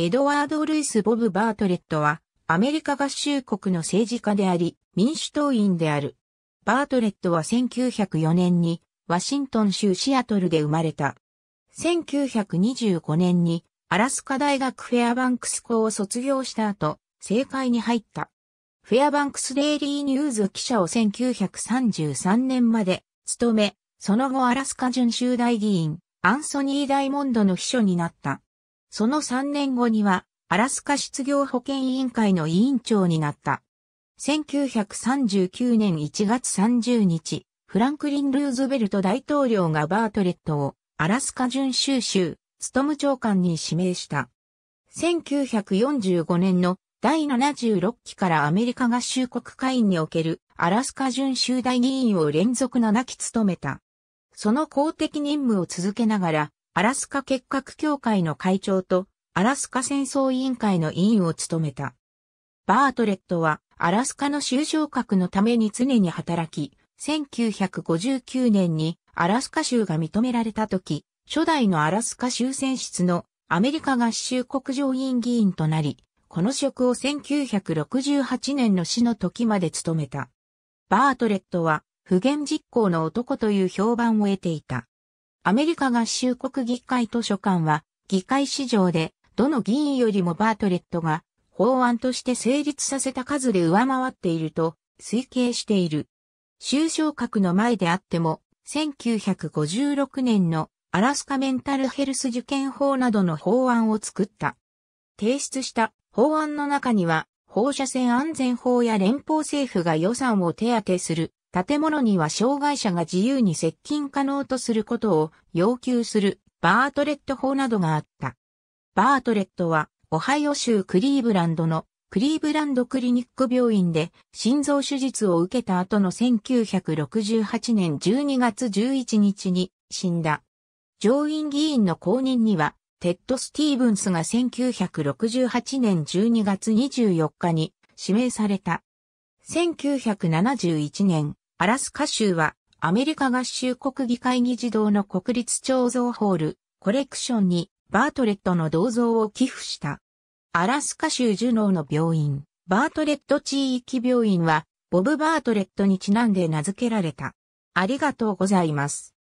エドワード・ルイス・ボブ・バートレットは、アメリカ合衆国の政治家であり、民主党員である。バートレットは1904年に、ワシントン州シアトルで生まれた。1925年に、アラスカ大学フェアバンクス校を卒業した後、政界に入った。フェアバンクスデイリーニューズ記者を1933年まで務め、その後アラスカ準州大議員、アンソニー・ダイモンドの秘書になった。その3年後には、アラスカ失業保険委員会の委員長になった。1939年1月30日、フランクリン・ルーズベルト大統領がバートレットをアラスカ準州州、ストム長官に指名した。1945年の第76期からアメリカ合衆国会員におけるアラスカ準州大議員を連続7期務めた。その公的任務を続けながら、アラスカ結核協会の会長と、アラスカ戦争委員会の委員を務めた。バートレットは、アラスカの州昇格のために常に働き、1959年にアラスカ州が認められた時、初代のアラスカ州選出のアメリカ合衆国上院議員となり、この職を1968年の死の時まで務めた。バートレットは、不言実行の男という評判を得ていた。アメリカ合衆国議会図書館は、議会史上で、どの議員よりもバートレットが、法案として成立させた数で上回っていると、推計している。収昇格の前であっても、1956年のアラスカメンタルヘルス受験法などの法案を作った。提出した法案の中には、放射線安全法や連邦政府が予算を手当てする建物には障害者が自由に接近可能とすることを要求するバートレット法などがあった。バートレットは、オハイオ州クリーブランドのクリーブランドクリニック病院で心臓手術を受けた後の1968年12月11日に死んだ。上院議員の後任には、テッド・スティーブンスが1968年12月24日に指名された。1971年、アラスカ州はアメリカ合衆国議会議事堂の国立彫像ホール、コレクションにバートレットの銅像を寄付した。アラスカ州ジュノーの病院、バートレット地域病院は、ボブ・バートレットにちなんで名付けられた。ありがとうございます。